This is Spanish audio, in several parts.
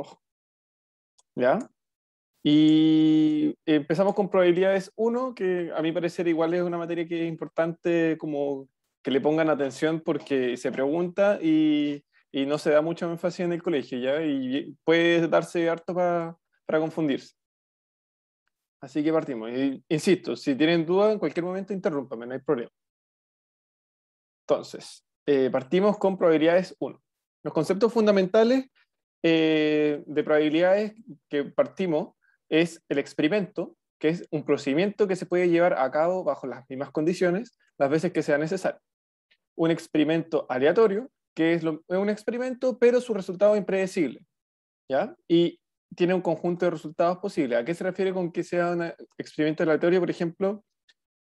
Ojo. ¿Ya? Y empezamos con probabilidades 1, que a mi parecer igual es una materia que es importante como que le pongan atención porque se pregunta y, y no se da mucho énfasis en el colegio, ¿ya? Y puede darse harto para confundirse. Así que partimos. insisto, si tienen dudas, en cualquier momento interrúmpame, no hay problema. Entonces, eh, partimos con probabilidades 1. Los conceptos fundamentales eh, de probabilidades que partimos es el experimento, que es un procedimiento que se puede llevar a cabo bajo las mismas condiciones las veces que sea necesario. Un experimento aleatorio, que es, un experimento, pero su resultado es impredecible. ¿ya? Y tiene un conjunto de resultados posibles. ¿A qué se refiere con que sea un experimento aleatorio? Por ejemplo,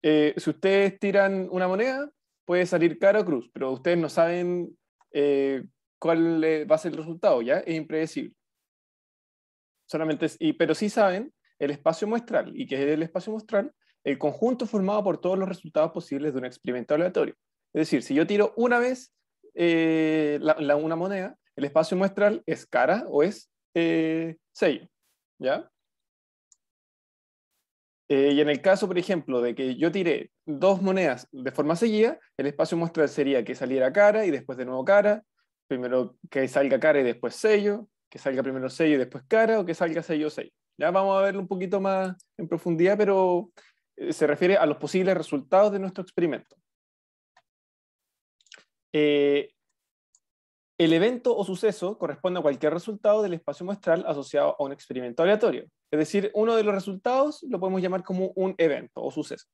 eh, si ustedes tiran una moneda, puede salir cara o cruz, pero ustedes no saben eh, cuál eh, va a ser el resultado, ¿ya? Es impredecible. Solamente, y, pero sí saben el espacio muestral y que es el espacio muestral el conjunto formado por todos los resultados posibles de un experimento aleatorio. Es decir, si yo tiro una vez eh, la, una moneda, el espacio muestral es cara o es eh, sello, ¿ya? y en el caso, por ejemplo, de que yo tiré dos monedas de forma seguida, el espacio muestral sería que saliera cara y después de nuevo cara primero que salga cara y después sello, que salga primero sello y después cara, o que salga sello sello. Ya vamos a verlo un poquito más en profundidad, pero eh, se refiere a los posibles resultados de nuestro experimento. Eh, el evento o suceso corresponde a cualquier resultado del espacio muestral asociado a un experimento aleatorio. Es decir, uno de los resultados lo podemos llamar como un evento o suceso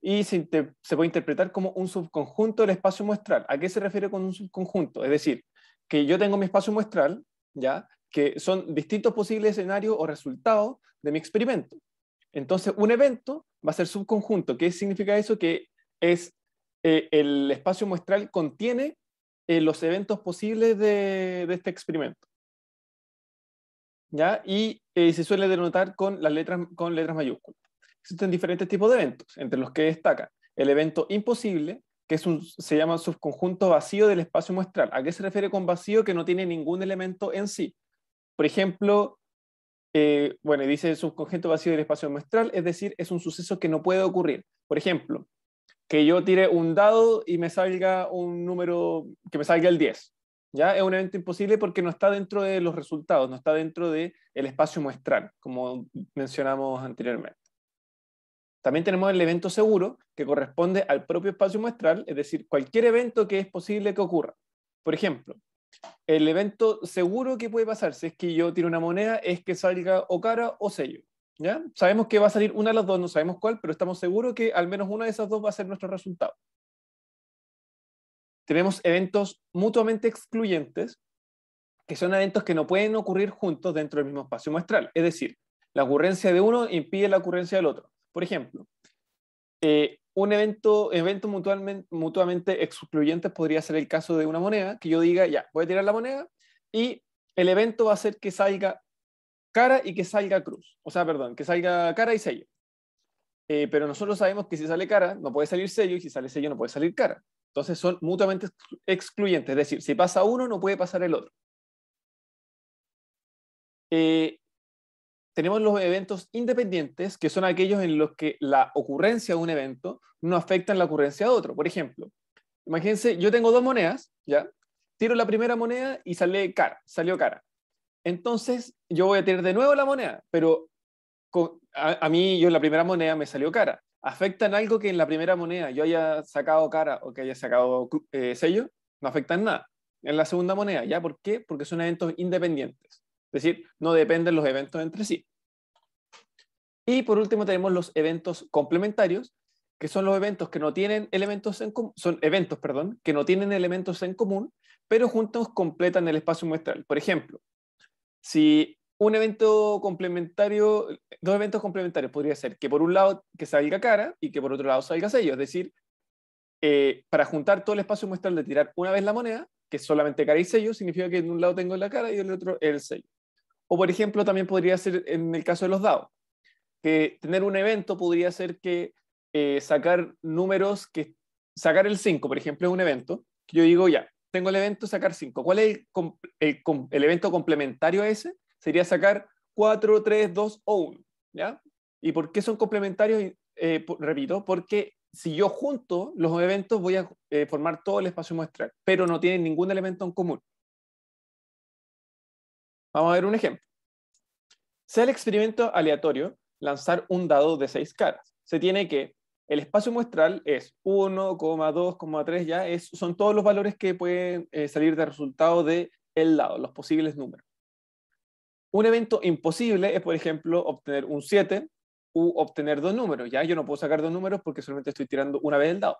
y se, puede interpretar como un subconjunto del espacio muestral. ¿A qué se refiere con un subconjunto? Es decir, que yo tengo mi espacio muestral, ¿ya? que son distintos posibles escenarios o resultados de mi experimento. Entonces, un evento va a ser subconjunto. ¿Qué significa eso? Que es eh, el espacio muestral contiene eh, los eventos posibles de, este experimento. ¿Ya? Y eh, se suele denotar con las letras, con letras mayúsculas existen diferentes tipos de eventos, entre los que destaca el evento imposible, que es se llama subconjunto vacío del espacio muestral. ¿A qué se refiere con vacío? Que no tiene ningún elemento en sí. Por ejemplo, eh, bueno, dice subconjunto vacío del espacio muestral, es decir, es un suceso que no puede ocurrir. Por ejemplo, que yo tire un dado y me salga un número, que me salga el 10. ¿Ya? Es un evento imposible porque no está dentro de los resultados, no está dentro del el espacio muestral, como mencionamos anteriormente. También tenemos el evento seguro, que corresponde al propio espacio muestral, es decir, cualquier evento que es posible que ocurra. Por ejemplo, el evento seguro que puede pasar si es que yo tiro una moneda es que salga o cara o sello. ¿ya? Sabemos que va a salir una de las dos, no sabemos cuál, pero estamos seguros que al menos una de esas dos va a ser nuestro resultado. Tenemos eventos mutuamente excluyentes, que son eventos que no pueden ocurrir juntos dentro del mismo espacio muestral. Es decir, la ocurrencia de uno impide la ocurrencia del otro. Por ejemplo, eh, un evento, evento mutuamente, mutuamente excluyente podría ser el caso de una moneda, que yo diga, ya, voy a tirar la moneda y el evento va a ser que salga cara y que salga cruz. O sea, perdón, que salga cara y sello. Eh, pero nosotros sabemos que si sale cara, no puede salir sello, y si sale sello, no puede salir cara. Entonces son mutuamente excluyentes, es decir, si pasa uno, no puede pasar el otro. Eh, tenemos los eventos independientes, que son aquellos en los que la ocurrencia de un evento no afecta en la ocurrencia de otro. Por ejemplo, imagínense, yo tengo dos monedas, ¿ya? Tiro la primera moneda y sale cara, salió cara. Entonces, yo voy a tirar de nuevo la moneda, pero a, mí, yo la primera moneda me salió cara. Afecta en algo que en la primera moneda yo haya sacado cara o que haya sacado eh, sello? No afecta en nada. En la segunda moneda, ¿ya? ¿Por qué? Porque son eventos independientes. Es decir, no dependen los eventos entre sí. Y por último tenemos los eventos complementarios, que son los eventos que no tienen elementos en común, son eventos, perdón, que no tienen elementos en común, pero juntos completan el espacio muestral. Por ejemplo, si un evento complementario, dos eventos complementarios podría ser que por un lado que salga cara y que por otro lado salga sello, es decir, eh, para juntar todo el espacio muestral de tirar una vez la moneda, que solamente cara y sello, significa que en un lado tengo la cara y en el otro el sello. O por ejemplo, también podría ser en el caso de los dados, eh, tener un evento podría ser que eh, sacar números que sacar el 5, por ejemplo, es un evento, que yo digo ya, tengo el evento, sacar 5. ¿Cuál es el, evento complementario a ese? Sería sacar 4, 3, 2 o 1, ¿Y por qué son complementarios? Eh, repito, porque si yo junto los eventos voy a formar todo el espacio muestral, pero no tienen ningún elemento en común. Vamos a ver un ejemplo. Sea el experimento aleatorio, lanzar un dado de seis caras. Se tiene que, el espacio muestral es 1, 2, 3, ya es, son todos los valores que pueden eh, salir de resultado del el dado, los posibles números. Un evento imposible es, por ejemplo, obtener un 7 u obtener dos números. Ya yo no puedo sacar dos números porque solamente estoy tirando una vez el dado.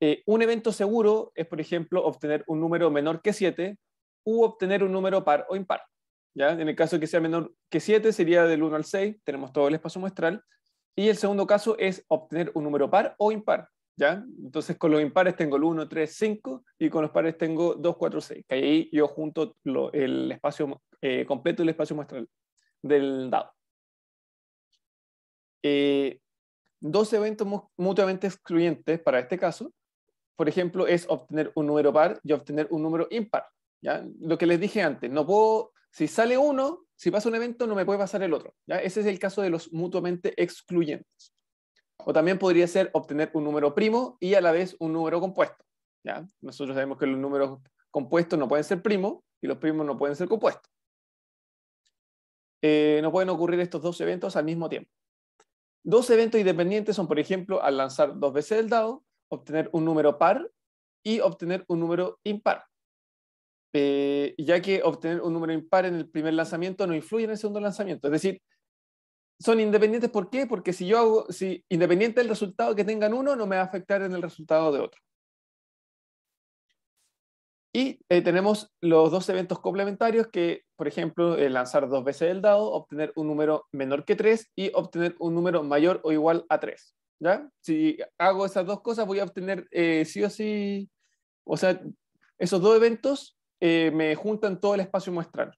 Eh, un evento seguro es, por ejemplo, obtener un número menor que 7 u obtener un número par o impar. ¿ya? En el caso que sea menor que 7, sería del 1 al 6, tenemos todo el espacio muestral. Y el segundo caso es obtener un número par o impar, ¿ya? Entonces con los impares tengo el 1, 3, 5 y con los pares tengo 2, 4, 6, que ahí yo junto el espacio eh, completo y el espacio muestral del dado. Eh, dos eventos mutuamente excluyentes para este caso, por ejemplo, es obtener un número par y obtener un número impar. ¿ya? Lo que les dije antes, no puedo si sale uno, si pasa un evento, no me puede pasar el otro. Ese es el caso de los mutuamente excluyentes. O también podría ser obtener un número primo y a la vez un número compuesto. Nosotros sabemos que los números compuestos no pueden ser primos y los primos no pueden ser compuestos. Eh, no pueden ocurrir estos dos eventos al mismo tiempo. Dos eventos independientes son, por ejemplo, al lanzar dos veces el dado, obtener un número par y obtener un número impar. Eh, ya que obtener un número impar en el primer lanzamiento no influye en el segundo lanzamiento. Es decir, son independientes. ¿Por qué? Porque si yo hago, si independiente del resultado que tengan uno, no me va a afectar en el resultado de otro. Y eh, tenemos los dos eventos complementarios que, por ejemplo, eh, lanzar dos veces el dado, obtener un número menor que 3 y obtener un número mayor o igual a 3. ¿ya? Si hago esas dos cosas, voy a obtener sí o sí, o sea, esos dos eventos me eh, me juntan todo el espacio muestral.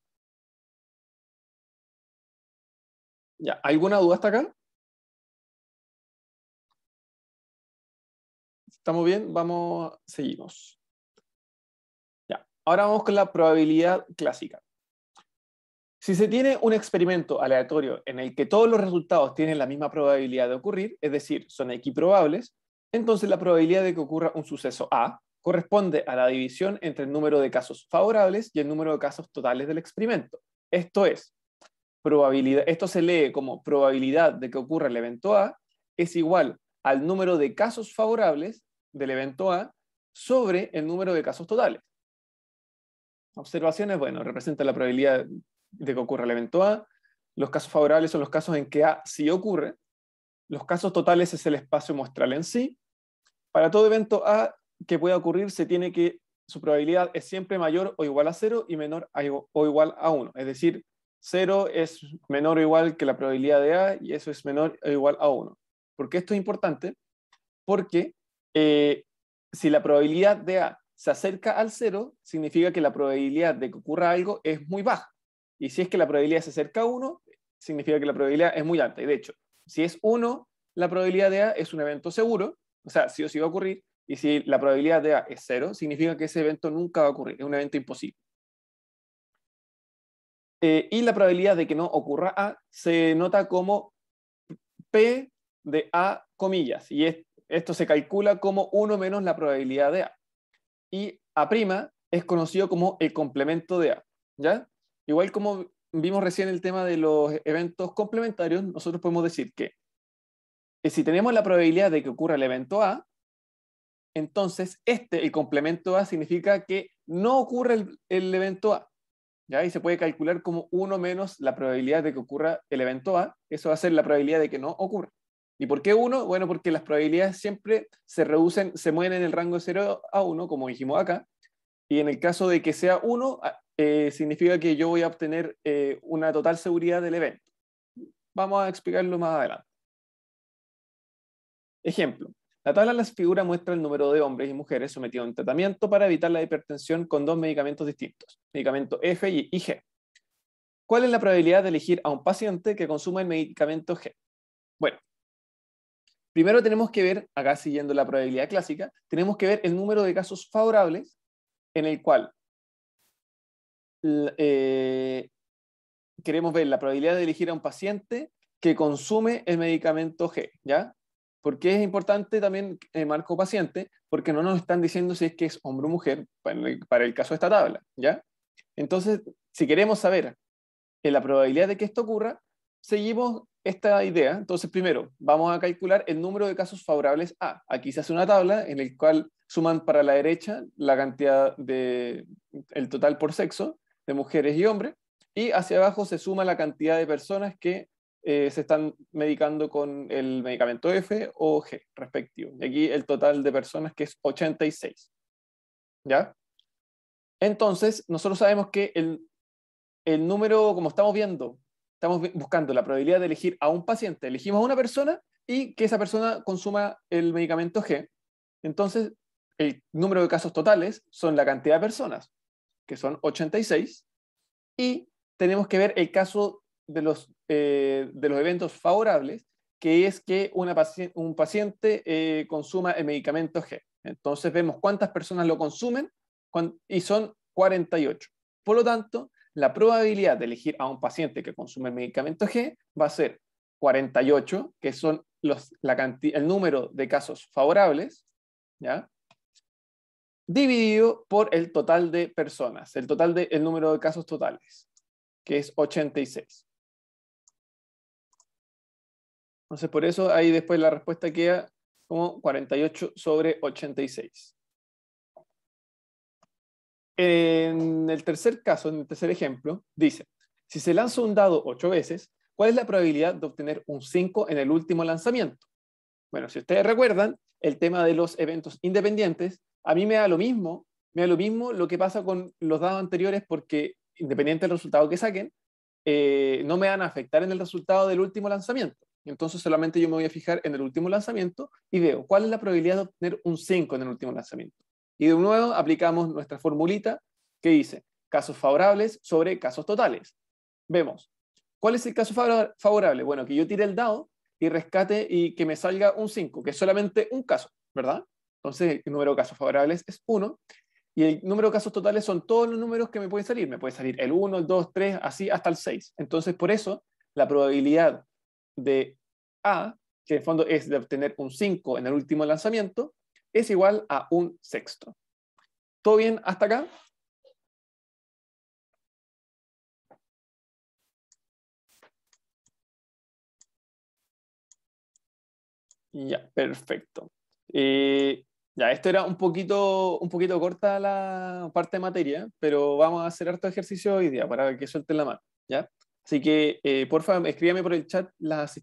Ya, ¿alguna duda hasta acá? ¿Estamos bien? Vamos, seguimos. ahora vamos con la probabilidad clásica. Si se tiene un experimento aleatorio en el que todos los resultados tienen la misma probabilidad de ocurrir, es decir, son equiprobables, entonces la probabilidad de que ocurra un suceso A corresponde a la división entre el número de casos favorables y el número de casos totales del experimento. Esto es, probabilidad, esto se lee como probabilidad de que ocurra el evento A es igual al número de casos favorables del evento A sobre el número de casos totales. Observaciones, bueno, representa la probabilidad de que ocurra el evento A. Los casos favorables son los casos en que A sí ocurre. Los casos totales es el espacio muestral en sí. Para todo evento A, que pueda ocurrir se tiene que, su probabilidad es siempre mayor o igual a 0 y menor o igual a 1. Es decir, 0 es menor o igual que la probabilidad de A y eso es menor o igual a 1. ¿Por qué esto es importante? Porque eh, si la probabilidad de A se acerca al 0, significa que la probabilidad de que ocurra algo es muy baja. Y si es que la probabilidad se acerca a 1, significa que la probabilidad es muy alta. Y de hecho, si es 1, la probabilidad de A es un evento seguro, o sea, si o si va a ocurrir. Y si la probabilidad de A es cero, significa que ese evento nunca va a ocurrir, es un evento imposible. Eh, y la probabilidad de que no ocurra A se nota como P de A comillas, y esto se calcula como 1 menos la probabilidad de A. Y A' es conocido como el complemento de A, ¿ya? Igual como vimos recién el tema de los eventos complementarios, nosotros podemos decir que eh, si tenemos la probabilidad de que ocurra el evento A, entonces este, el complemento A, significa que no ocurre el, evento A. ¿ya? Y se puede calcular como 1 menos la probabilidad de que ocurra el evento A. Eso va a ser la probabilidad de que no ocurra. ¿Y por qué 1? Bueno, porque las probabilidades siempre se reducen, se mueven en el rango de 0 a 1, como dijimos acá. Y en el caso de que sea 1, ah, eh, significa que yo voy a obtener eh, una total seguridad del evento. Vamos a explicarlo más adelante. Ejemplo, la tabla de las figuras muestra el número de hombres y mujeres sometidos a un tratamiento para evitar la hipertensión con dos medicamentos distintos, medicamento F y G. ¿Cuál es la probabilidad de elegir a un paciente que consuma el medicamento G? Bueno, primero tenemos que ver, acá siguiendo la probabilidad clásica, tenemos que ver el número de casos favorables en el cual eh, queremos ver la probabilidad de elegir a un paciente que consume el medicamento G, ¿ya? ¿Por qué es importante también eh, marco paciente? Porque no nos están diciendo si es que es hombre o mujer para el, caso de esta tabla, ¿ya? Entonces, si queremos saber la probabilidad de que esto ocurra, seguimos esta idea. Entonces, primero, vamos a calcular el número de casos favorables a. Aquí se hace una tabla en la cual suman para la derecha la cantidad de el total por sexo de mujeres y hombres y hacia abajo se suma la cantidad de personas que eh, se están medicando con el medicamento F o G respectivo. Y aquí el total de personas que es 86. ¿Ya? Entonces, nosotros sabemos que el, el número, como estamos viendo, estamos buscando la probabilidad de elegir a un paciente. Elegimos a una persona y que esa persona consuma el medicamento G. Entonces, el número de casos totales son la cantidad de personas, que son 86, y tenemos que ver el caso eh, de los, eventos favorables, que es que un paciente eh, consuma el medicamento G. Entonces vemos cuántas personas lo consumen y son 48. Por lo tanto, la probabilidad de elegir a un paciente que consume el medicamento G va a ser 48, que son el número de casos favorables, dividido por el total de personas, el total número de casos totales, que es 86. Entonces, por eso ahí después la respuesta queda como 48 sobre 86. En el tercer caso, en el tercer ejemplo, dice, si se lanza un dado ocho veces, ¿cuál es la probabilidad de obtener un 5 en el último lanzamiento? Bueno, si ustedes recuerdan, el tema de los eventos independientes, a mí me da lo mismo, me da lo mismo lo que pasa con los dados anteriores porque independiente del resultado que saquen, eh, no me van a afectar en el resultado del último lanzamiento. Entonces solamente yo me voy a fijar en el último lanzamiento y veo cuál es la probabilidad de obtener un 5 en el último lanzamiento. Y de nuevo aplicamos nuestra formulita que dice casos favorables sobre casos totales. Vemos, ¿cuál es el caso favorable? Bueno, que yo tire el dado y rescate y que me salga un 5, que es solamente un caso, ¿verdad? Entonces el número de casos favorables es 1 y el número de casos totales son todos los números que me pueden salir. Me puede salir el 1, el 2, 3, así hasta el 6. Entonces por eso la probabilidad de A, que en el fondo es de obtener un 5 en el último lanzamiento, es igual a un sexto. ¿Todo bien hasta acá? Ya, perfecto. Eh, ya, esto era un poquito, un poquito corta la parte de materia, pero vamos a hacer harto ejercicio hoy día para que suelten la mano, ¿ya? Así que, eh, por favor, escríbame por el chat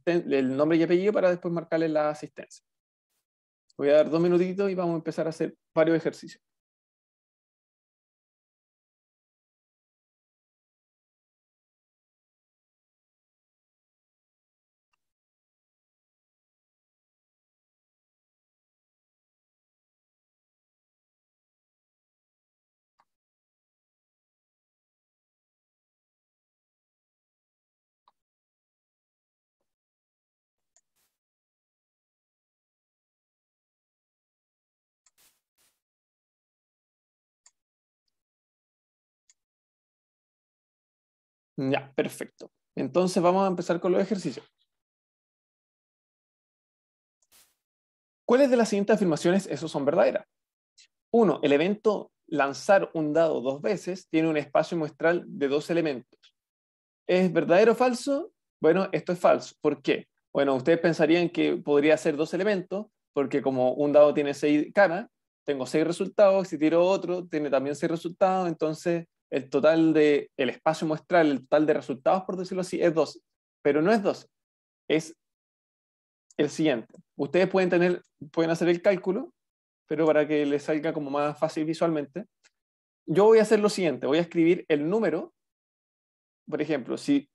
el nombre y apellido para después marcarle la asistencia. Voy a dar dos minutitos y vamos a empezar a hacer varios ejercicios. Ya, perfecto. Entonces vamos a empezar con los ejercicios. ¿Cuáles de las siguientes afirmaciones esos son verdaderas? Uno, el evento lanzar un dado dos veces tiene un espacio muestral de dos elementos. ¿Es verdadero o falso? Bueno, esto es falso. ¿Por qué? Bueno, ustedes pensarían que podría ser dos elementos, porque como un dado tiene seis caras, tengo seis resultados, si tiro otro, tiene también seis resultados, entonces el total de el espacio muestral, el total de resultados, por decirlo así, es 12. Pero no es 12, es el siguiente. Ustedes pueden, tener, pueden hacer el cálculo, pero para que les salga como más fácil visualmente, yo voy a hacer lo siguiente, voy a escribir el número, por ejemplo, si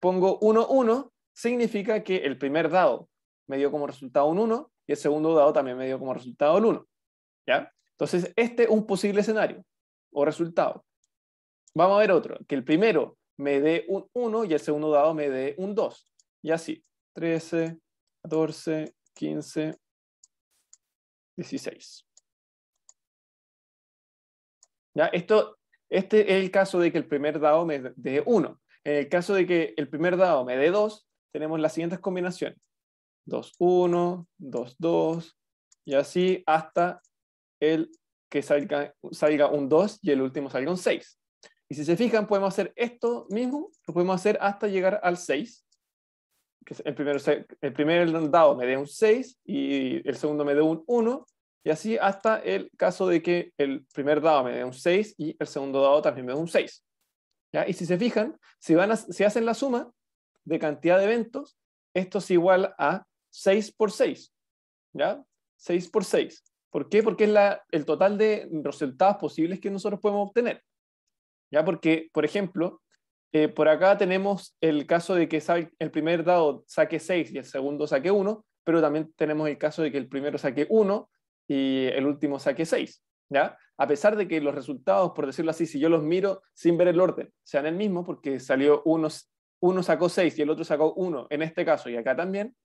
pongo 1, 1, significa que el primer dado me dio como resultado un 1 y el segundo dado también me dio como resultado el 1. ¿ya? Entonces, este es un posible escenario o resultado. Vamos a ver otro, que el primero me dé un 1 y el segundo dado me dé un 2. Y así, 13, 14, 15, 16. ¿Ya? Esto, este es el caso de que el primer dado me dé 1. En el caso de que el primer dado me dé 2, tenemos las siguientes combinaciones. 2, 1, 2, 2, y así hasta el que salga un 2 y el último salga un 6. Y si se fijan, podemos hacer esto mismo, lo podemos hacer hasta llegar al 6, que el, primero, el primer dado me dé un 6 y el segundo me dé un 1, y así hasta el caso de que el primer dado me dé un 6 y el segundo dado también me dé un 6. Y si se fijan, si, van hacen la suma de cantidad de eventos, esto es igual a 6 por 6. ¿Ya? 6 por 6. ¿Por qué? Porque es el total de resultados posibles que nosotros podemos obtener. ¿ya? Porque, por ejemplo, eh, por acá tenemos el caso de que el primer dado saque 6 y el segundo saque 1, pero también tenemos el caso de que el primero saque 1 y el último saque 6, ¿ya? A pesar de que los resultados, por decirlo así, si yo los miro sin ver el orden, sean el mismo, porque salió uno, uno sacó 6 y el otro sacó 1 en este caso y acá también,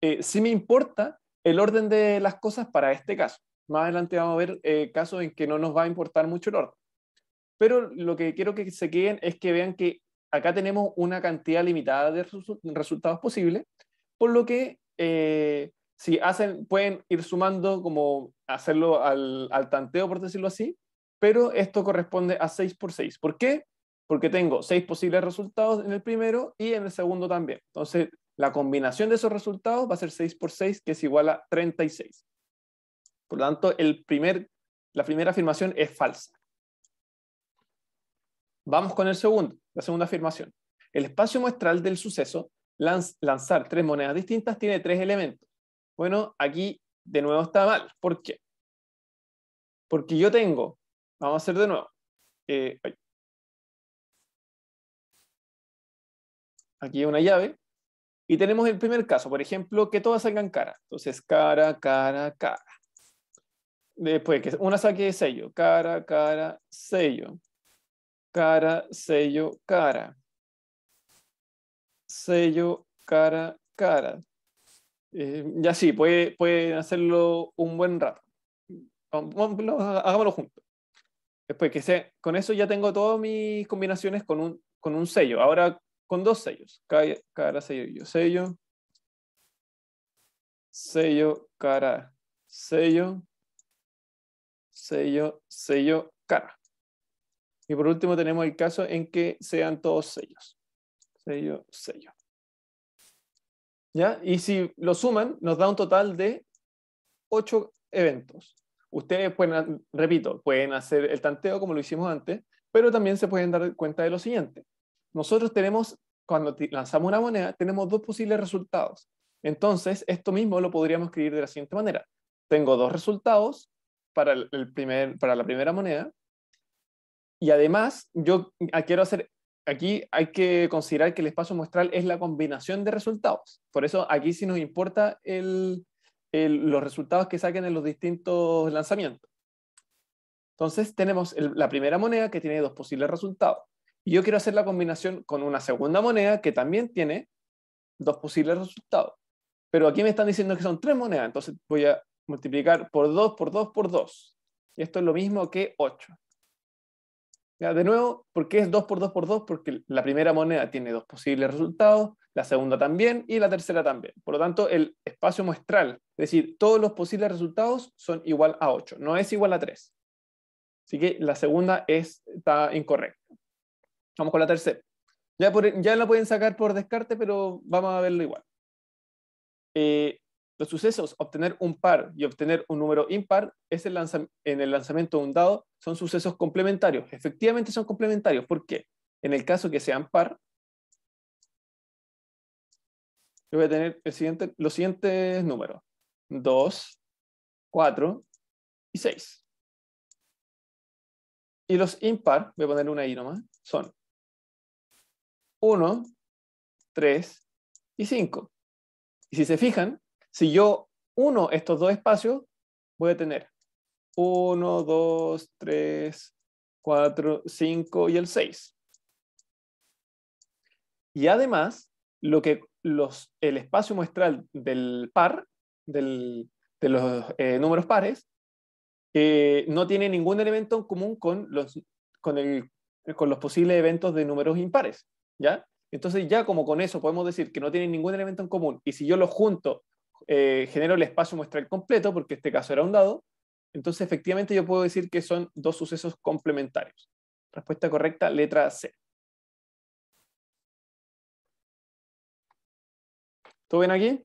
eh, sí me importa el orden de las cosas para este caso. Más adelante vamos a ver eh, casos en que no nos va a importar mucho el orden pero lo que quiero que se queden es que vean que acá tenemos una cantidad limitada de resultados posibles, por lo que eh, si hacen, pueden ir sumando como hacerlo al, tanteo, por decirlo así, pero esto corresponde a 6 por 6. ¿Por qué? Porque tengo 6 posibles resultados en el primero y en el segundo también. Entonces, la combinación de esos resultados va a ser 6 por 6, que es igual a 36. Por lo tanto, el primer, la primera afirmación es falsa. Vamos con el segundo, la segunda afirmación. El espacio muestral del suceso, lanzar tres monedas distintas, tiene tres elementos. Bueno, aquí de nuevo está mal. ¿Por qué? Porque yo tengo, vamos a hacer de nuevo. Eh, aquí una llave. Y tenemos el primer caso, por ejemplo, que todas salgan cara. Entonces, cara, cara, cara. Después, que una saque sello, cara, cara, sello cara, sello, cara. Sello, cara, cara. Eh, ya sí, puede, pueden hacerlo un buen rato. hagámoslo juntos. Después que sea, con eso ya tengo todas mis combinaciones con un, con un sello. Ahora con dos sellos. Cara, cara sello, sello. Sello, cara, sello. Sello, sello, cara. Y por último tenemos el caso en que sean todos sellos. Sello, sello. ¿Ya? Y si lo suman, nos da un total de ocho eventos. Ustedes pueden, repito, pueden hacer el tanteo como lo hicimos antes, pero también se pueden dar cuenta de lo siguiente. Nosotros tenemos, cuando lanzamos una moneda, tenemos dos posibles resultados. Entonces, esto mismo lo podríamos escribir de la siguiente manera. Tengo dos resultados para, el primer, para la primera moneda y además, yo ah, quiero hacer, aquí hay que considerar que el espacio muestral es la combinación de resultados. Por eso aquí sí nos importa los resultados que saquen en los distintos lanzamientos. Entonces tenemos la primera moneda que tiene dos posibles resultados. Y yo quiero hacer la combinación con una segunda moneda que también tiene dos posibles resultados. Pero aquí me están diciendo que son tres monedas, entonces voy a multiplicar por dos, por dos, por dos. Y esto es lo mismo que ocho. De nuevo, ¿por qué es 2 por 2 por 2? Porque la primera moneda tiene dos posibles resultados, la segunda también y la tercera también. Por lo tanto, el espacio muestral, es decir, todos los posibles resultados son igual a 8, no es igual a 3. Así que la segunda está incorrecta. Vamos con la tercera. Ya, ya la pueden sacar por descarte, pero vamos a verlo igual. Eh, los sucesos, obtener un par y obtener un número impar es en el lanzamiento de un dado son sucesos complementarios. Efectivamente son complementarios. ¿Por qué? En el caso que sean par, yo voy a tener los siguientes números. 2, 4 y 6. Y los impar, voy a poner una ahí nomás, son 1, 3 y 5. Y si se fijan, si yo uno estos dos espacios, voy a tener 1, 2, 3, 4, 5 y el 6. Y además, lo que los, el espacio muestral del par, de los eh, números pares, eh, no tiene ningún elemento en común con los, con, los posibles eventos de números impares. ¿ya? Entonces ya como con eso podemos decir que no tienen ningún elemento en común y si yo lo junto eh, genero el espacio muestral completo, porque este caso era un dado, entonces efectivamente yo puedo decir que son dos sucesos complementarios. Respuesta correcta, letra C. ¿Todo bien aquí?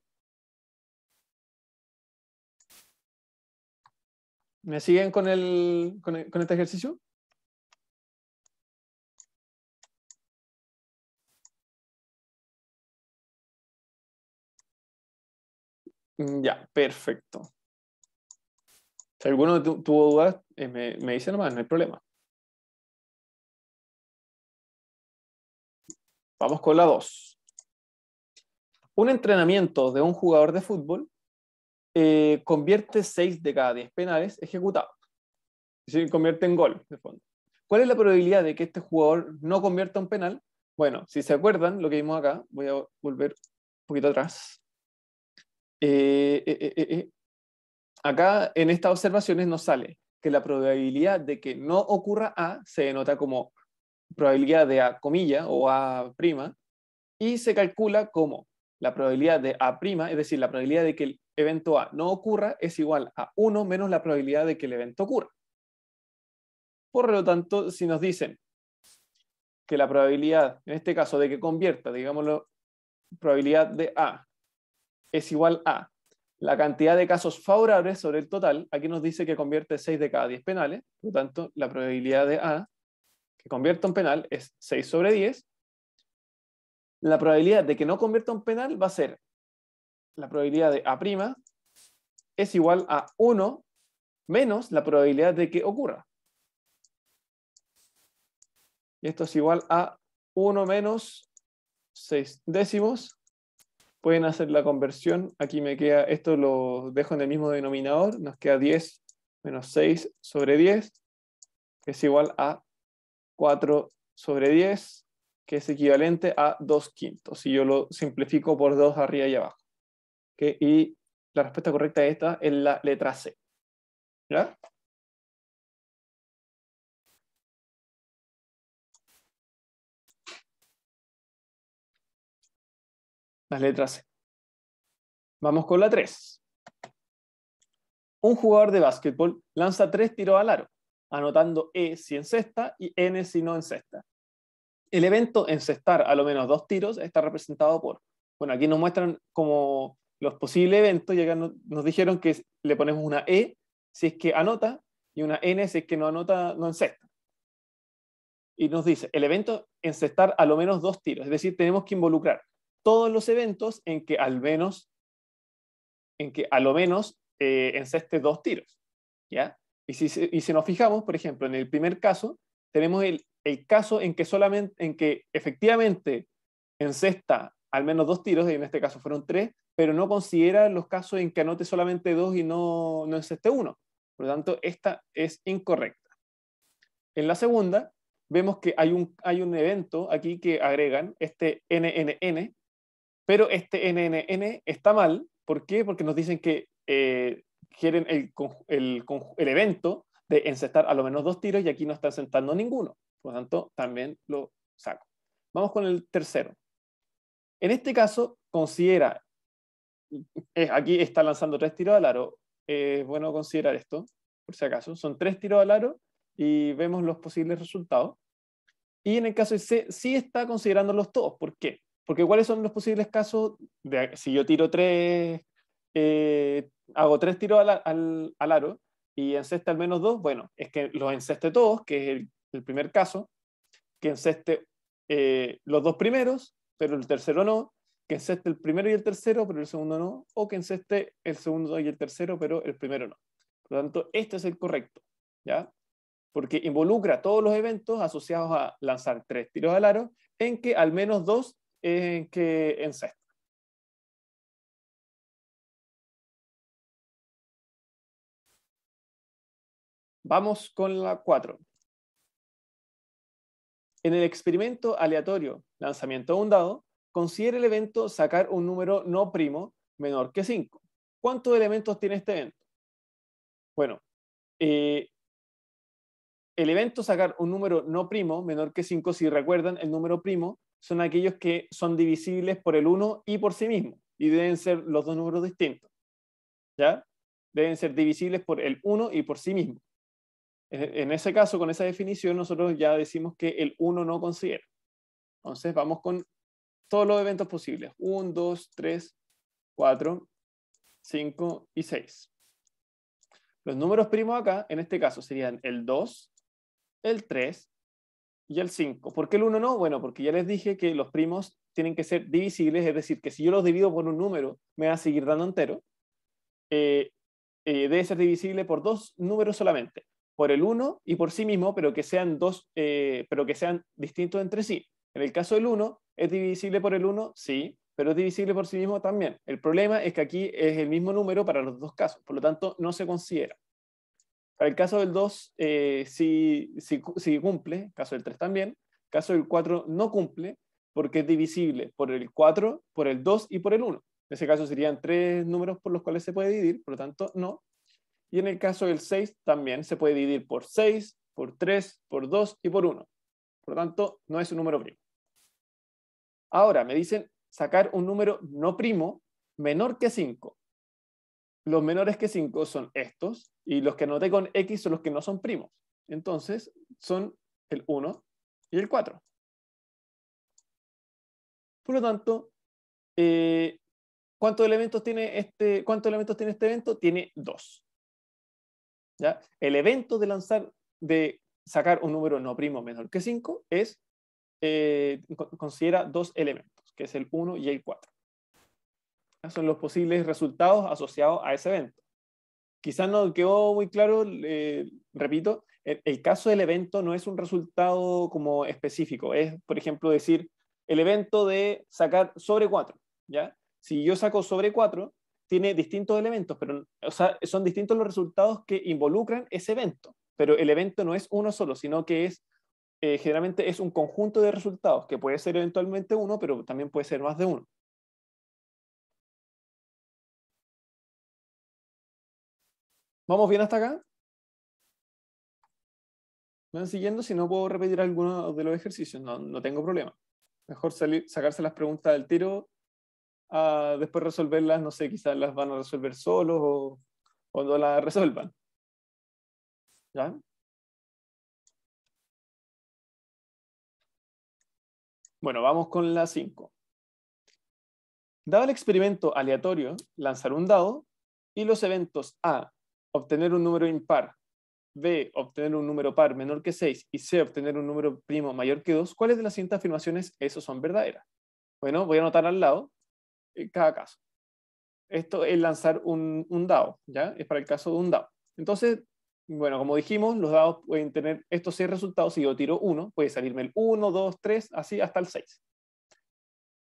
¿Me siguen con, con, el, con este ejercicio? Mm, ya, perfecto. Si alguno tuvo dudas, eh, me, dice nomás, no hay problema. Vamos con la 2. Un entrenamiento de un jugador de fútbol eh, convierte 6 de cada 10 penales ejecutados. Es convierte en gol, de fondo. ¿Cuál es la probabilidad de que este jugador no convierta un penal? Bueno, si se acuerdan, lo que vimos acá, voy a volver un poquito atrás. Eh, eh, eh, acá en estas observaciones nos sale que la probabilidad de que no ocurra A se denota como probabilidad de A comilla o A prima y se calcula como la probabilidad de A prima, es decir, la probabilidad de que el evento A no ocurra es igual a 1 menos la probabilidad de que el evento ocurra. Por lo tanto, si nos dicen que la probabilidad, en este caso, de que convierta, digámoslo, probabilidad de A es igual a la cantidad de casos favorables sobre el total. Aquí nos dice que convierte 6 de cada 10 penales, por lo tanto, la probabilidad de A que convierta un penal es 6 sobre 10. La probabilidad de que no convierta un penal va a ser la probabilidad de A' es igual a 1 menos la probabilidad de que ocurra. Y esto es igual a 1 menos 6 décimos pueden hacer la conversión. Aquí me queda, esto lo dejo en el mismo denominador, nos queda 10 menos 6 sobre 10, que es igual a 4 sobre 10, que es equivalente a 2 quintos. Si yo lo simplifico por 2 arriba y abajo. Y la respuesta correcta es esta es la letra C. ¿Ya? las letras Vamos con la 3. Un jugador de básquetbol lanza tres tiros al aro, anotando E si en cesta y N si no en cesta. El evento encestar a lo menos dos tiros está representado por. Bueno, aquí nos muestran como los posibles eventos y acá nos dijeron que le ponemos una E si es que anota y una N si es que no anota, no encesta. Y nos dice, el evento encestar a lo menos dos tiros, es decir, tenemos que involucrar todos los eventos en que al menos, en que a lo menos eh, enceste dos tiros. ¿ya? Y, si, nos fijamos, por ejemplo, en el primer caso, tenemos el, caso en que, solamente, en que efectivamente encesta al menos dos tiros, y en este caso fueron tres, pero no considera los casos en que anote solamente dos y no, no enceste uno. Por lo tanto, esta es incorrecta. En la segunda, vemos que hay un, hay un evento aquí que agregan, este NNN, pero este NNN está mal. ¿Por qué? Porque nos dicen que eh, quieren el, evento de encestar a lo menos dos tiros y aquí no está encestando ninguno. Por lo tanto, también lo saco. Vamos con el tercero. En este caso, considera, eh, aquí está lanzando tres tiros al aro. Es bueno considerar esto, por si acaso. Son tres tiros al aro y vemos los posibles resultados. Y en el caso de C, sí está considerándolos todos. ¿Por qué? Porque ¿cuáles son los posibles casos? De, si yo tiro tres, eh, hago tres tiros al, al, al aro y enceste al menos dos, bueno, es que los enceste todos, que es el, primer caso, que enceste eh, los dos primeros, pero el tercero no, que enceste el primero y el tercero, pero el segundo no, o que enceste el segundo y el tercero, pero el primero no. Por lo tanto, este es el correcto, ¿ya? Porque involucra todos los eventos asociados a lanzar tres tiros al aro, en que al menos dos en que en sexto. Vamos con la 4. En el experimento aleatorio lanzamiento de un dado, considere el evento sacar un número no primo menor que 5. ¿Cuántos elementos tiene este evento? Bueno, eh, el evento sacar un número no primo menor que 5, si recuerdan, el número primo son aquellos que son divisibles por el 1 y por sí mismo, y deben ser los dos números distintos. ¿Ya? Deben ser divisibles por el 1 y por sí mismo. E-, en ese caso, con esa definición, nosotros ya decimos que el 1 no considera. Entonces, vamos con todos los eventos posibles. 1, 2, 3, 4, 5 y 6. Los números primos acá, en este caso, serían el 2, el 3, y el 5. ¿Por qué el 1 no? Bueno, porque ya les dije que los primos tienen que ser divisibles, es decir, que si yo los divido por un número, me va a seguir dando entero. Eh, eh, debe ser divisible por dos números solamente, por el 1 y por sí mismo, pero que sean, dos, eh, pero que sean distintos entre sí. En el caso del 1, ¿es divisible por el 1? Sí, pero es divisible por sí mismo también. El problema es que aquí es el mismo número para los dos casos, por lo tanto no se considera. Para el caso del 2, eh, sí, sí, sí, cumple, caso del 3 también, caso del 4 no cumple, porque es divisible por el 4, por el 2 y por el 1. En ese caso serían tres números por los cuales se puede dividir, por lo tanto, no. Y en el caso del 6 también se puede dividir por 6, por 3, por 2 y por 1. Por lo tanto, no es un número primo. Ahora, me dicen sacar un número no primo menor que 5 los menores que 5 son estos, y los que anoté con X son los que no son primos. Entonces, son el 1 y el 4. Por lo tanto, eh, ¿cuántos, elementos tiene este, elementos tiene este evento? Tiene 2. El evento de lanzar, de sacar un número no primo menor que 5 es, eh, considera dos elementos, que es el 1 y el 4. Ah, son los posibles resultados asociados a ese evento. Quizás no quedó muy claro, repito, el, caso del evento no es un resultado como específico, es, por ejemplo, decir, el evento de sacar sobre 4, ¿ya? Si yo saco sobre 4, tiene distintos elementos, pero son distintos los resultados que involucran ese evento, pero el evento no es uno solo, sino que es eh, generalmente es un conjunto de resultados, que puede ser eventualmente uno, pero también puede ser más de uno. ¿Vamos bien hasta acá? ¿Me van siguiendo? Si no puedo repetir alguno de los ejercicios, no, no tengo problema. Mejor sacarse las preguntas del tiro, ah, después resolverlas, no sé, quizás las van a resolver solos o, o no las resuelvan. ¿Ya? Bueno, vamos con la 5. Dado el experimento aleatorio, lanzar un dado y los eventos A, obtener un número impar, B, obtener un número par menor que 6 y C, obtener un número primo mayor que 2, ¿cuáles de las siguientes afirmaciones esos son verdaderas? Bueno, voy a anotar al lado eh, cada caso. Esto es lanzar un, dado, ¿ya? Es para el caso de un dado. Entonces, bueno, como dijimos, los dados pueden tener estos seis resultados. Si yo tiro uno, puede salirme el 1, 2, 3, así hasta el 6.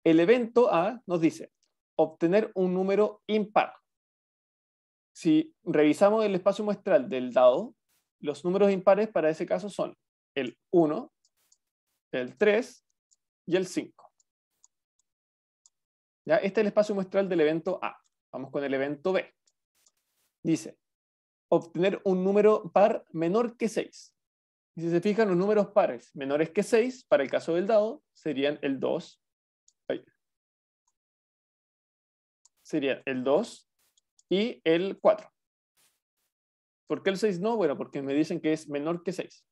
El evento A nos dice obtener un número impar. Si revisamos el espacio muestral del dado, los números impares para ese caso son el 1, el 3 y el 5. ¿Ya? Este es el espacio muestral del evento A. Vamos con el evento B. Dice, obtener un número par menor que 6. Y si se fijan, los números pares menores que 6, para el caso del dado, serían el 2, sería el 2, y el 4. ¿Por qué el 6 no? Bueno, porque me dicen que es menor que 6.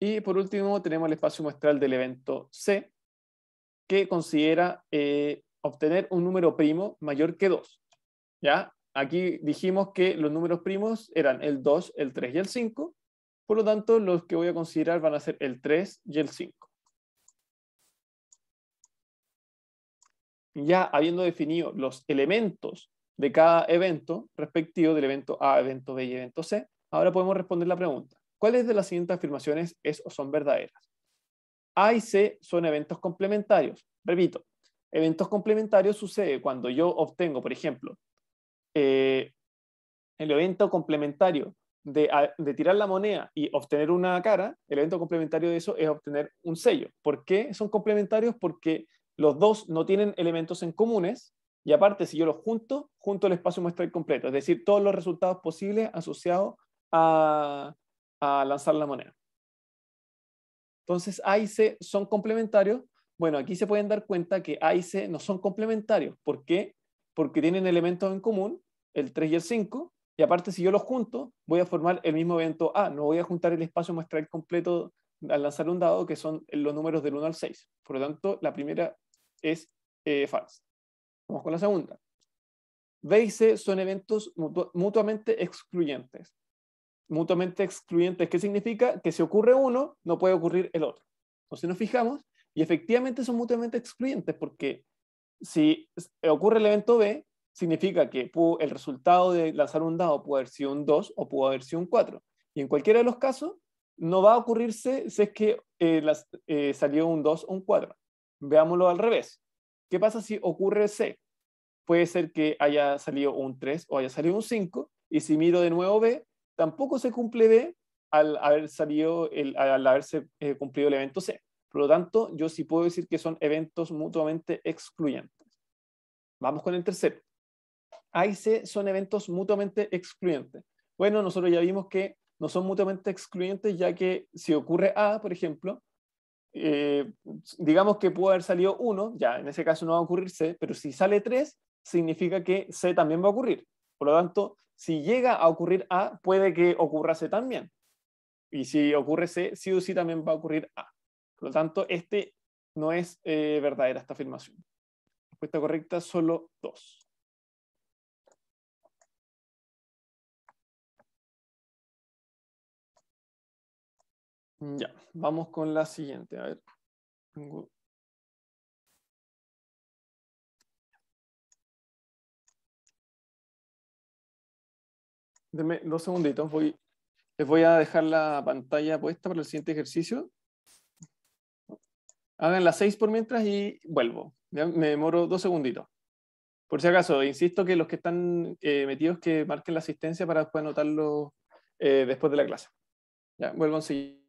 Y por último tenemos el espacio muestral del evento C, que considera eh, obtener un número primo mayor que 2. ¿Ya? Aquí dijimos que los números primos eran el 2, el 3 y el 5. Por lo tanto, los que voy a considerar van a ser el 3 y el 5. Ya habiendo definido los elementos de cada evento respectivo del evento A, evento B y evento C, ahora podemos responder la pregunta. ¿Cuáles de las siguientes afirmaciones es o son verdaderas? A y C son eventos complementarios. Repito, eventos complementarios sucede cuando yo obtengo, por ejemplo, eh, el evento complementario de, tirar la moneda y obtener una cara, el evento complementario de eso es obtener un sello. ¿Por qué son complementarios? Porque los dos no tienen elementos en comunes, y aparte, si yo los junto, junto el espacio muestral completo, es decir, todos los resultados posibles asociados a, lanzar la moneda. Entonces, A y C son complementarios. Bueno, aquí se pueden dar cuenta que A y C no son complementarios. ¿Por qué? Porque tienen elementos en común, el 3 y el 5, y aparte si yo los junto, voy a formar el mismo evento A, no voy a juntar el espacio muestral completo al lanzar un dado, que son los números del 1 al 6. Por lo tanto, la primera es eh, falsa. Vamos con la segunda. B y C son eventos mutuamente excluyentes. Mutuamente excluyentes, ¿qué significa? Que si ocurre uno, no puede ocurrir el otro. Entonces nos fijamos y efectivamente son mutuamente excluyentes porque si ocurre el evento B, significa que el resultado de lanzar un dado puede haber sido un 2 o pudo haber sido un 4. Y en cualquiera de los casos, no va a ocurrirse si es que eh, eh, salió un 2 o un 4. Veámoslo al revés. ¿Qué pasa si ocurre C? Puede ser que haya salido un 3 o haya salido un 5, y si miro de nuevo B, tampoco se cumple B al haber al haberse eh, cumplido el evento C. Por lo tanto, yo sí puedo decir que son eventos mutuamente excluyentes. Vamos con el tercero. A y C son eventos mutuamente excluyentes. Bueno, nosotros ya vimos que no son mutuamente excluyentes, ya que si ocurre A, por ejemplo, eh, digamos que pudo haber salido uno, ya en ese caso no va a ocurrir C, pero si sale 3, significa que C también va a ocurrir. Por lo tanto, si llega a ocurrir A, puede que ocurra C también. Y si ocurre C, sí o sí también va a ocurrir A. Por lo tanto, este no es eh, verdadera esta afirmación. Respuesta correcta, solo 2. Mm, ya, vamos con la siguiente. A ver. Deme dos segunditos, les voy a dejar la pantalla puesta para el siguiente ejercicio. Hagan las seis por mientras y vuelvo. me demoro dos segunditos. Por si acaso, insisto que los que están eh, metidos que marquen la asistencia para después anotarlo eh, después de la clase. Ya, vuelvo enseguida.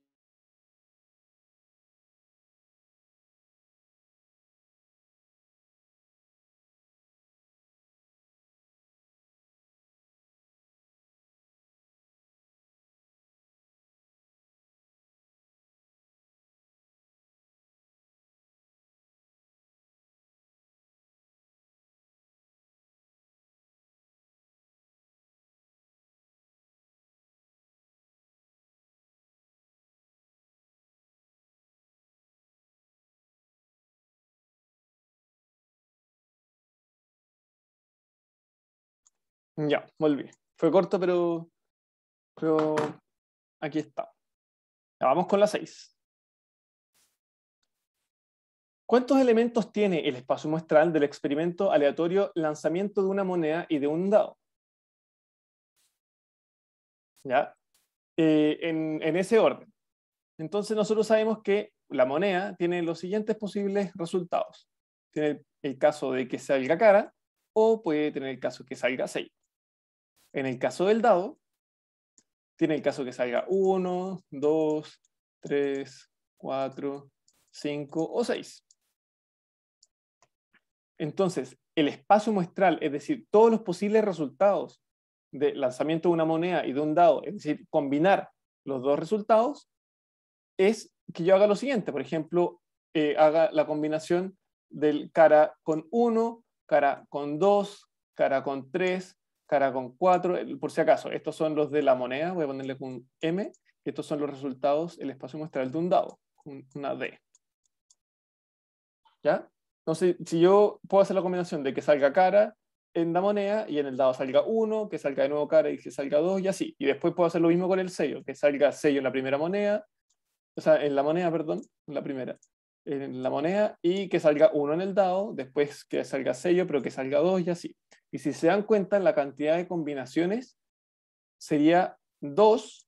Ya, volví. Fue corto, pero, pero aquí está. Ya, vamos con la 6. ¿Cuántos elementos tiene el espacio muestral del experimento aleatorio lanzamiento de una moneda y de un dado? ¿Ya? Eh, en, ese orden. Entonces nosotros sabemos que la moneda tiene los siguientes posibles resultados. Tiene el, caso de que salga cara o puede tener el caso de que salga 6. En el caso del dado, tiene el caso que salga 1, 2, 3, 4, 5 o 6. Entonces, el espacio muestral, es decir, todos los posibles resultados de lanzamiento de una moneda y de un dado, es decir, combinar los dos resultados, es que yo haga lo siguiente, por ejemplo, eh, haga la combinación del cara con 1, cara con 2, cara con 3, cara con 4, por si acaso, estos son los de la moneda, voy a ponerle un M, estos son los resultados, el espacio muestral de un dado, una D. ¿Ya? Entonces, si yo puedo hacer la combinación de que salga cara en la moneda y en el dado salga 1, que salga de nuevo cara y que salga 2 y así. Y después puedo hacer lo mismo con el sello, que salga sello en la primera moneda, o sea, en la moneda, perdón, en la primera, en la moneda y que salga 1 en el dado, después que salga sello, pero que salga 2 y así. Y si se dan cuenta, la cantidad de combinaciones sería 2.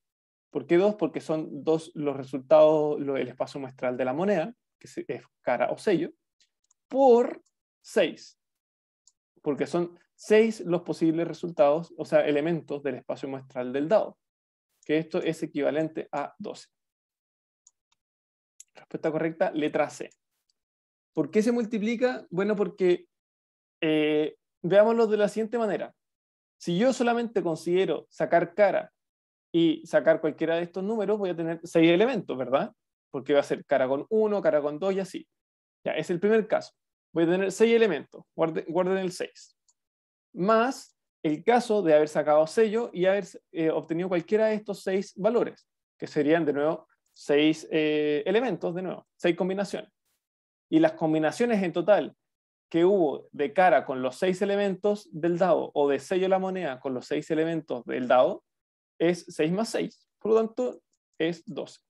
¿Por qué 2? Porque son dos los resultados, del espacio muestral de la moneda, que es cara o sello, por 6. Porque son 6 los posibles resultados, o sea, elementos del espacio muestral del dado. Que esto es equivalente a 12. Respuesta correcta, letra C. ¿Por qué se multiplica? Bueno, porque eh, veámoslo de la siguiente manera. Si yo solamente considero sacar cara y sacar cualquiera de estos números, voy a tener seis elementos, ¿verdad? Porque va a ser cara con uno, cara con dos y así. Ya, es el primer caso. Voy a tener seis elementos, guarden, el seis. Más el caso de haber sacado sello y haber eh, obtenido cualquiera de estos seis valores, que serían de nuevo seis eh, elementos, de nuevo, seis combinaciones. Y las combinaciones en total que hubo de cara con los seis elementos del dado o de sello la moneda con los seis elementos del dado es 6 más 6, por lo tanto es 12.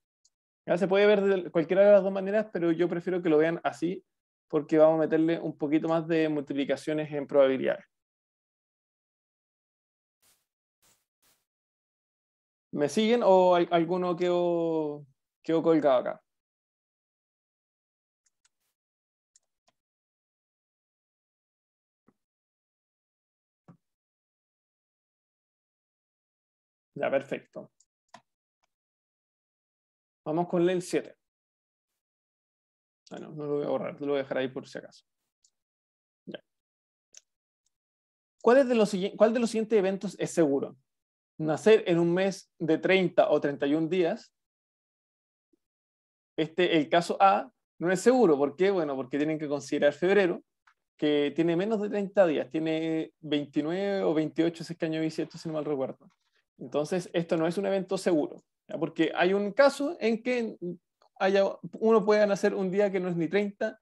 Ya se puede ver de cualquiera de las dos maneras, pero yo prefiero que lo vean así porque vamos a meterle un poquito más de multiplicaciones en probabilidades. ¿Me siguen o alguno que quedó colgado acá? Ya, perfecto. Vamos con el 7. Bueno, no lo voy a borrar, lo voy a dejar ahí por si acaso. ¿Cuál, de los, siguientes eventos es seguro? Nacer en un mes de 30 o 31 días. Este, el caso A no es seguro. ¿Por qué? Bueno, porque tienen que considerar febrero, que tiene menos de 30 días, tiene 29 o 28, si es que año bisiesto, si no mal recuerdo. Entonces, esto no es un evento seguro, porque hay un caso en que haya, uno pueda nacer un día que no es ni 30,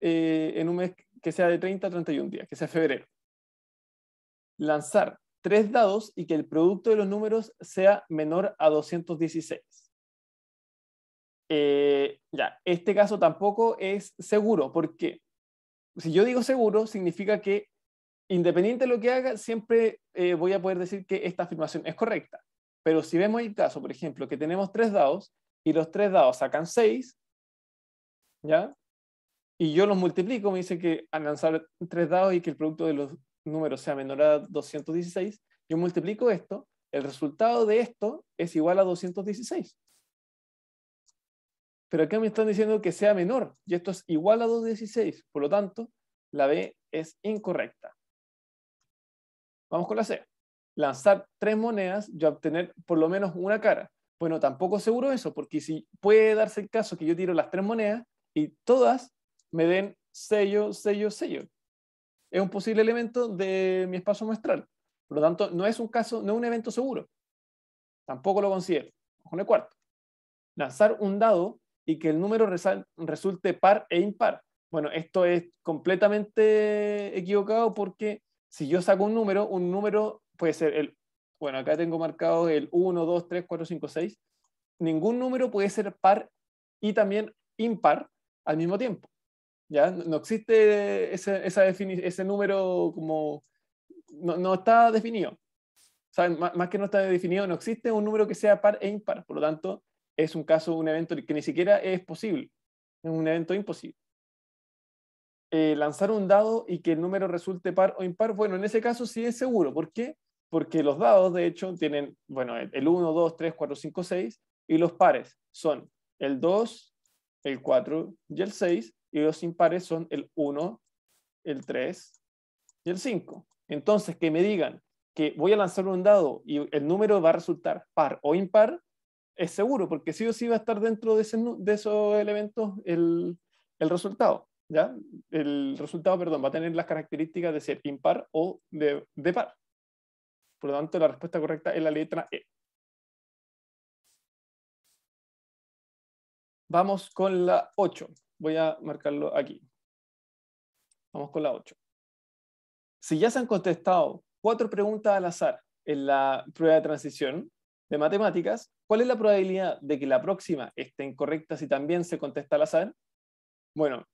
eh, en un mes que sea de 30 a 31 días, que sea febrero. Lanzar tres dados y que el producto de los números sea menor a 216. Eh, ya, este caso tampoco es seguro, porque si yo digo seguro, significa que independiente de lo que haga, siempre eh, voy a poder decir que esta afirmación es correcta. Pero si vemos el caso, por ejemplo, que tenemos tres dados y los tres dados sacan seis, ¿ya? Y yo los multiplico, me dice que al lanzar tres dados y que el producto de los números sea menor a 216, yo multiplico esto, el resultado de esto es igual a 216. Pero acá me están diciendo que sea menor, y esto es igual a 216, por lo tanto, la B es incorrecta. Vamos con la C. Lanzar tres monedas y obtener por lo menos una cara. Bueno, tampoco seguro eso, porque si puede darse el caso que yo tiro las tres monedas y todas me den sello, sello, sello. Es un posible elemento de mi espacio muestral. Por lo tanto, no es un caso, no es un evento seguro. Tampoco lo considero. Con el cuarto. Lanzar un dado y que el número resulte par e impar. Bueno, esto es completamente equivocado porque si yo saco un número, un número puede ser el, bueno, acá tengo marcado el 1, 2, 3, 4, 5, 6. Ningún número puede ser par y también impar al mismo tiempo. ¿ya? No existe ese, ese número como... No, está definido. más, que no está definido, no existe un número que sea par e impar. Por lo tanto, es un caso, un evento que ni siquiera es posible. Es un evento imposible. Eh, lanzar un dado y que el número resulte par o impar, bueno, en ese caso sí es seguro. ¿Por qué? Porque los dados, de hecho, tienen, bueno, el 1, 2, 3, 4, 5, 6, y los pares son el 2, el 4 y el 6, y los impares son el 1, el 3 y el 5. Entonces, que me digan que voy a lanzar un dado y el número va a resultar par o impar, es seguro, porque sí o sí va a estar dentro de, de esos elementos el resultado. El resultado, perdón, va a tener las características de ser impar o de, de par. Por lo tanto, la respuesta correcta es la letra E. Vamos con la 8. Voy a marcarlo aquí. Vamos con la 8. Si ya se han contestado cuatro preguntas al azar en la prueba de transición de matemáticas, ¿cuál es la probabilidad de que la próxima esté incorrecta si también se contesta al azar? Bueno,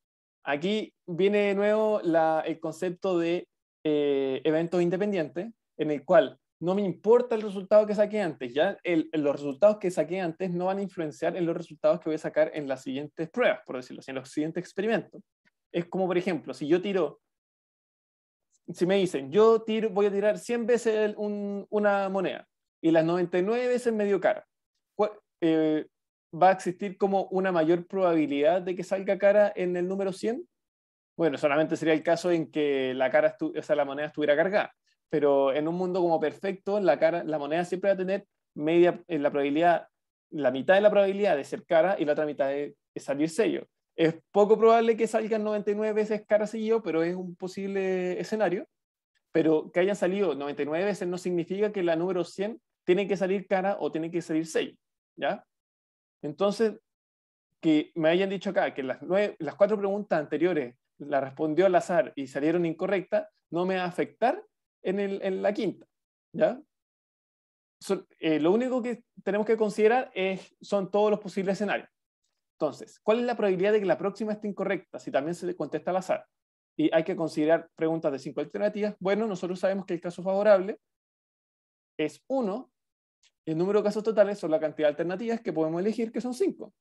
Aquí viene de nuevo el concepto de eh, eventos independientes, en el cual no me importa el resultado que saqué antes, ya los resultados que saqué antes no van a influenciar en los resultados que voy a sacar en las siguientes pruebas, por decirlo así, en los siguientes experimentos. Es como, por ejemplo, si yo tiro, si me dicen, yo tiro, voy a tirar 100 veces una moneda y las 99 veces me dio cara. Eh, va a existir como una mayor probabilidad de que salga cara en el número 100. Bueno, solamente sería el caso en que la, cara o la moneda estuviera cargada, pero en un mundo como perfecto, la, cara, la moneda siempre va a tener media, en eh, la probabilidad, la mitad de la probabilidad de ser cara y la otra mitad de, salir sello. Es poco probable que salgan 99 veces cara sello, pero es un posible escenario. Pero que hayan salido 99 veces no significa que la número 100 tiene que salir cara o tiene que salir sello. ¿ya? Entonces, que me hayan dicho acá que las, cuatro preguntas anteriores las respondió al azar y salieron incorrectas, no me va a afectar en, la quinta. ¿ya? Eh, lo único que tenemos que considerar es, son todos los posibles escenarios. Entonces, ¿cuál es la probabilidad de que la próxima esté incorrecta si también se le contesta al azar? Y hay que considerar preguntas de cinco alternativas. Bueno, nosotros sabemos que el caso favorable es 1 el número de casos totales son la cantidad de alternativas que podemos elegir, que son cinco.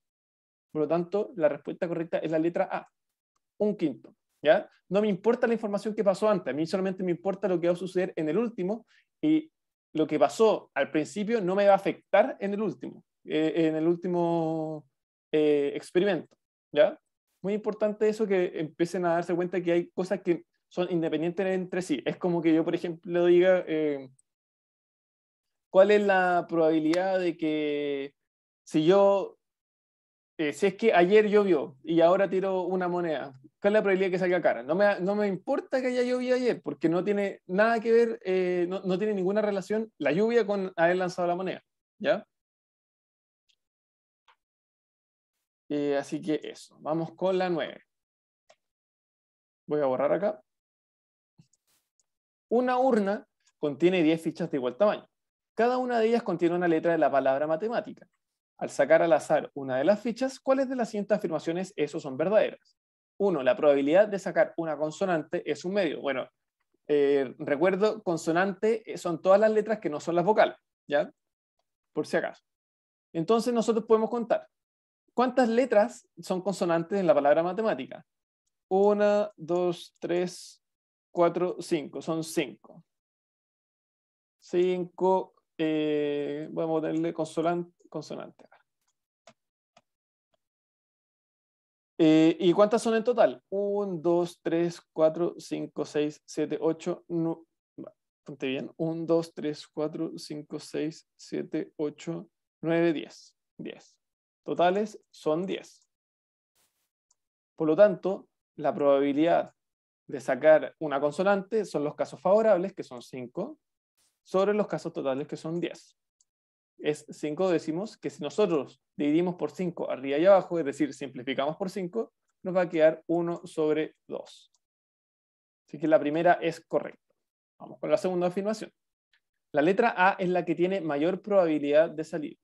Por lo tanto, la respuesta correcta es la letra A, un quinto. ¿ya? No me importa la información que pasó antes, a mí solamente me importa lo que va a suceder en el último y lo que pasó al principio no me va a afectar en el último, eh, en el último eh, experimento. ¿ya? Muy importante eso que empiecen a darse cuenta que hay cosas que son independientes entre sí. Es como que yo, por ejemplo, diga, eh, ¿cuál es la probabilidad de que si yo, eh, si es que ayer llovió y ahora tiro una moneda, ¿cuál es la probabilidad de que salga cara? No me, importa que haya llovido ayer, porque no tiene nada que ver, eh, no, tiene ninguna relación la lluvia con haber lanzado la moneda, ¿ya? Eh, así que eso, vamos con la 9. Voy a borrar acá. Una urna contiene 10 fichas de igual tamaño. Cada una de ellas contiene una letra de la palabra matemática. Al sacar al azar una de las fichas, ¿cuáles de las siguientes afirmaciones esos son verdaderas? Uno, la probabilidad de sacar una consonante es un medio. Bueno, eh, recuerdo, consonante eh, son todas las letras que no son las vocales, ¿ya? Por si acaso. Entonces nosotros podemos contar. ¿Cuántas letras son consonantes en la palabra matemática? Una, dos, tres, cuatro, cinco. Son cinco. Cinco, eh, vamos a ponerle consonante. consonante. Eh, ¿Y cuántas son en total? 1, 2, 3, 4, 5, 6, 7, 8, 9. bien. 1, 2, 3, 4, 5, 6, 7, 8, 9, 10. 10. Totales son 10. Por lo tanto, la probabilidad de sacar una consonante son los casos favorables, que son 5, sobre los casos totales que son 10. Es 5 décimos que si nosotros dividimos por 5 arriba y abajo, es decir, simplificamos por 5, nos va a quedar 1 sobre 2. Así que la primera es correcta. Vamos con la segunda afirmación. La letra A es la que tiene mayor probabilidad de salir.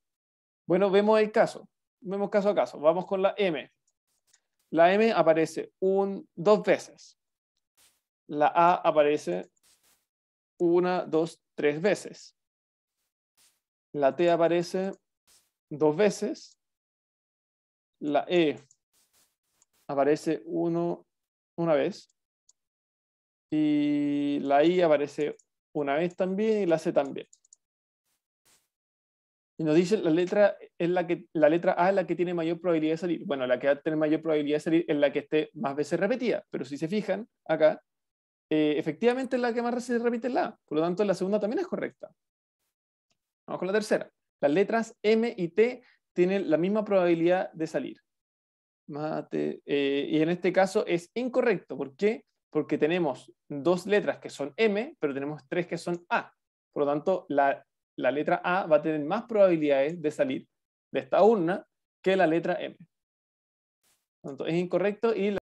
Bueno, vemos el caso. Vemos caso a caso. Vamos con la M. La M aparece dos veces. La A aparece una, dos, tres veces. La T aparece dos veces. La E aparece uno, una vez. Y la I aparece una vez también y la C también. Y nos dice la letra es la que la letra A es la que tiene mayor probabilidad de salir. Bueno, la que va a tener mayor probabilidad de salir es la que esté más veces repetida, pero si se fijan acá eh, efectivamente es la que más recibe repite la A. Por lo tanto, la segunda también es correcta. Vamos con la tercera. Las letras M y T tienen la misma probabilidad de salir. Eh, y en este caso es incorrecto. ¿Por qué? Porque tenemos dos letras que son M, pero tenemos tres que son A. Por lo tanto, la, la letra A va a tener más probabilidades de salir de esta urna que la letra M. Entonces, es incorrecto y la